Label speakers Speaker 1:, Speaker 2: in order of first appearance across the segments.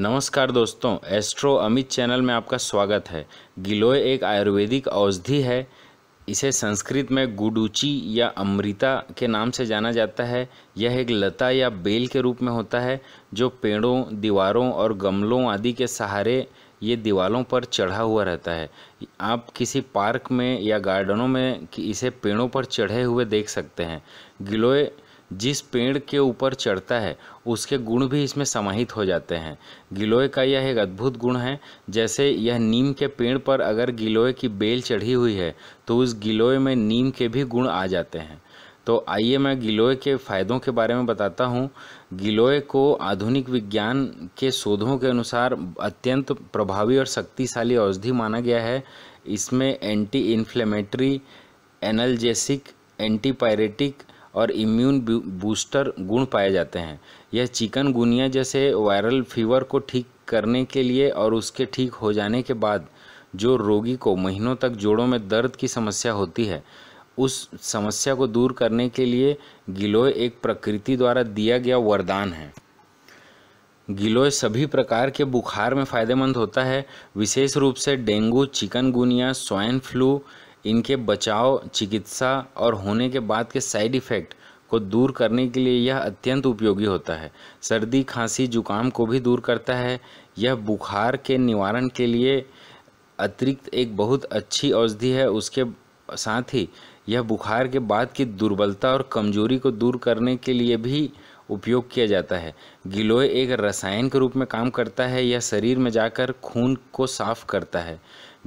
Speaker 1: नमस्कार दोस्तों astro Amit channel में आपका स्वागत है गिलोय एक आयुर्वेदिक औषधि है इसे संस्कृत में गुडुची या अमृता के नाम से जाना जाता है यह एक लता या बेल के रूप में होता है जो पेड़ों दीवारों और गमलों आदि के सहारे ये दीवारों पर चढ़ा हुआ रहता है आप किसी पार्क में या गार्डनों में इसे पेड़ों पर चढ़े हुए देख सकते हैं गिलोय जिस पेड़ के ऊपर चढ़ता है उसके गुण भी इसमें समाहित हो जाते हैं गिलोय का यह एक अद्भुत गुण है जैसे यह नीम के पेड़ पर अगर गिलोय की बेल चढ़ी हुई है तो उस गिलोय में नीम के भी गुण आ जाते हैं तो आइए मैं गिलोय के फ़ायदों के बारे में बताता हूँ गिलोय को आधुनिक विज्ञान के शोधों के अनुसार अत्यंत प्रभावी और शक्तिशाली औषधि माना गया है इसमें एंटी इन्फ्लेमेटरी एनल्जेसिक एंटीपायरेटिक और इम्यून बूस्टर गुण पाए जाते हैं यह चिकनगुनिया जैसे वायरल फीवर को ठीक करने के लिए और उसके ठीक हो जाने के बाद जो रोगी को महीनों तक जोड़ों में दर्द की समस्या होती है उस समस्या को दूर करने के लिए गिलोय एक प्रकृति द्वारा दिया गया वरदान है गिलोय सभी प्रकार के बुखार में फ़ायदेमंद होता है विशेष रूप से डेंगू चिकनगुनिया स्वाइन फ्लू इनके बचाव चिकित्सा और होने के बाद के साइड इफ़ेक्ट को दूर करने के लिए यह अत्यंत उपयोगी होता है सर्दी खांसी जुकाम को भी दूर करता है यह बुखार के निवारण के लिए अतिरिक्त एक बहुत अच्छी औषधि है उसके साथ ही यह बुखार के बाद की दुर्बलता और कमजोरी को दूर करने के लिए भी उपयोग किया जाता है गिलोय एक रसायन के रूप में काम करता है यह शरीर में जाकर खून को साफ करता है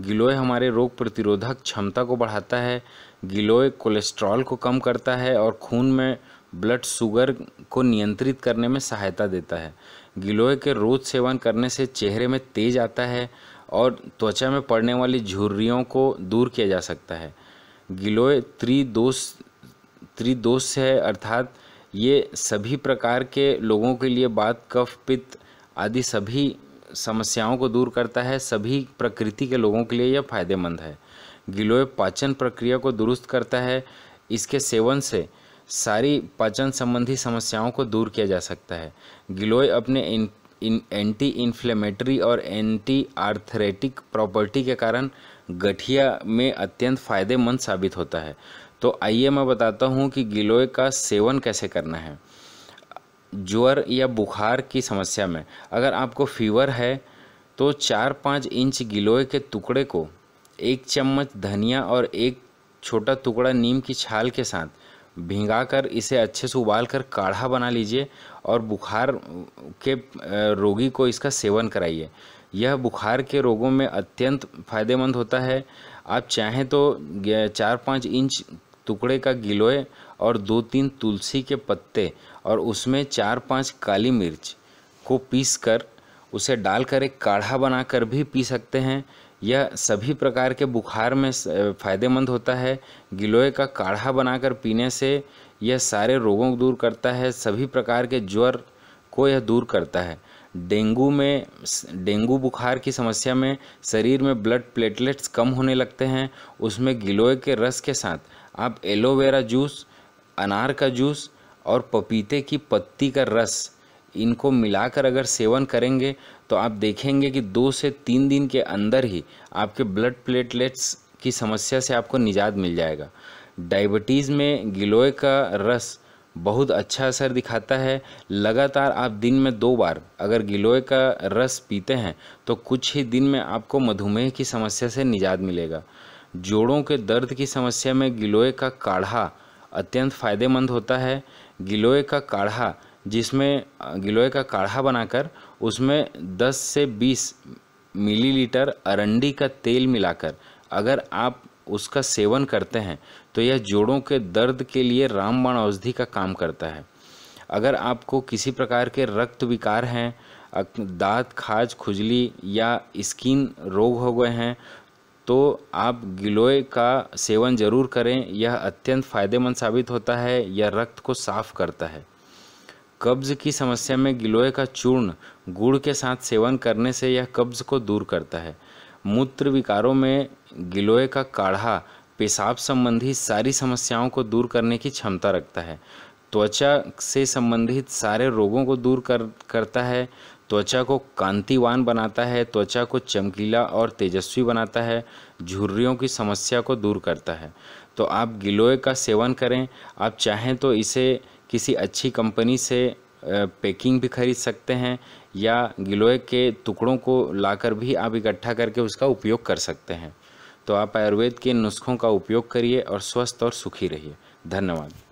Speaker 1: गिलोय हमारे रोग प्रतिरोधक क्षमता को बढ़ाता है गिलोय कोलेस्ट्रॉल को कम करता है और खून में ब्लड शुगर को नियंत्रित करने में सहायता देता है गिलोय के रोज़ सेवन करने से चेहरे में तेज आता है और त्वचा में पड़ने वाली झुर्रियों को दूर किया जा सकता है गिलोय त्रिदोष त्रिदोष है अर्थात ये सभी प्रकार के लोगों के लिए बात कफ पित्त आदि सभी समस्याओं को दूर करता है सभी प्रकृति के लोगों के लिए यह फायदेमंद है गिलोय पाचन प्रक्रिया को दुरुस्त करता है इसके सेवन से सारी पाचन संबंधी समस्याओं को दूर किया जा सकता है गिलोय अपने इन, इन एंटी इन्फ्लेमेटरी और एंटी आर्थरेटिक प्रॉपर्टी के कारण गठिया में अत्यंत फायदेमंद साबित होता है तो आइए मैं बताता हूँ कि गिलोय का सेवन कैसे करना है ज्वर या बुखार की समस्या में अगर आपको फीवर है तो चार पाँच इंच गिलोय के टुकड़े को एक चम्मच धनिया और एक छोटा टुकड़ा नीम की छाल के साथ कर इसे अच्छे से उबाल कर काढ़ा बना लीजिए और बुखार के रोगी को इसका सेवन कराइए यह बुखार के रोगों में अत्यंत फायदेमंद होता है आप चाहें तो चार पाँच इंच टुकड़े का गिलोय और दो तीन तुलसी के पत्ते और उसमें चार पांच काली मिर्च को पीस कर उसे डालकर एक काढ़ा बनाकर भी पी सकते हैं यह सभी प्रकार के बुखार में फ़ायदेमंद होता है गिलोय का काढ़ा बनाकर पीने से यह सारे रोगों को दूर करता है सभी प्रकार के ज्वर को यह दूर करता है डेंगू में डेंगू बुखार की समस्या में शरीर में ब्लड प्लेटलेट्स कम होने लगते हैं उसमें गिलोय के रस के साथ आप एलोवेरा जूस अनार का जूस और पपीते की पत्ती का रस इनको मिलाकर अगर सेवन करेंगे तो आप देखेंगे कि दो से तीन दिन के अंदर ही आपके ब्लड प्लेटलेट्स की समस्या से आपको निजात मिल जाएगा डायबिटीज़ में गिलोय का रस बहुत अच्छा असर दिखाता है लगातार आप दिन में दो बार अगर गिलोय का रस पीते हैं तो कुछ ही दिन में आपको मधुमेह की समस्या से निजात मिलेगा जोड़ों के दर्द की समस्या में गिलोय का काढ़ा अत्यंत फ़ायदेमंद होता है गिलोय का काढ़ा जिसमें गिलोय का काढ़ा बनाकर उसमें 10 से 20 मिलीलीटर अरंडी का तेल मिलाकर अगर आप उसका सेवन करते हैं तो यह जोड़ों के दर्द के लिए रामबाण औषधि का काम करता है अगर आपको किसी प्रकार के रक्त विकार हैं दांत खाज खुजली या स्किन रोग हो गए हैं तो आप गिलोय का सेवन ज़रूर करें यह अत्यंत फ़ायदेमंद साबित होता है यह रक्त को साफ करता है कब्ज़ की समस्या में गिलोय का चूर्ण गुड़ के साथ सेवन करने से यह कब्ज़ को दूर करता है मूत्र विकारों में गिलोय का काढ़ा पेशाब संबंधी सारी समस्याओं को दूर करने की क्षमता रखता है त्वचा से संबंधित सारे रोगों को दूर कर करता है त्वचा को कांतिवान बनाता है त्वचा को चमकीला और तेजस्वी बनाता है झुर्रियों की समस्या को दूर करता है तो आप गिलोय का सेवन करें आप चाहें तो इसे किसी अच्छी कंपनी से पैकिंग भी खरीद सकते हैं या गिलोय के टुकड़ों को लाकर भी आप इकट्ठा करके उसका उपयोग कर सकते हैं तो आप आयुर्वेद के नुस्खों का उपयोग करिए और स्वस्थ और सुखी रहिए धन्यवाद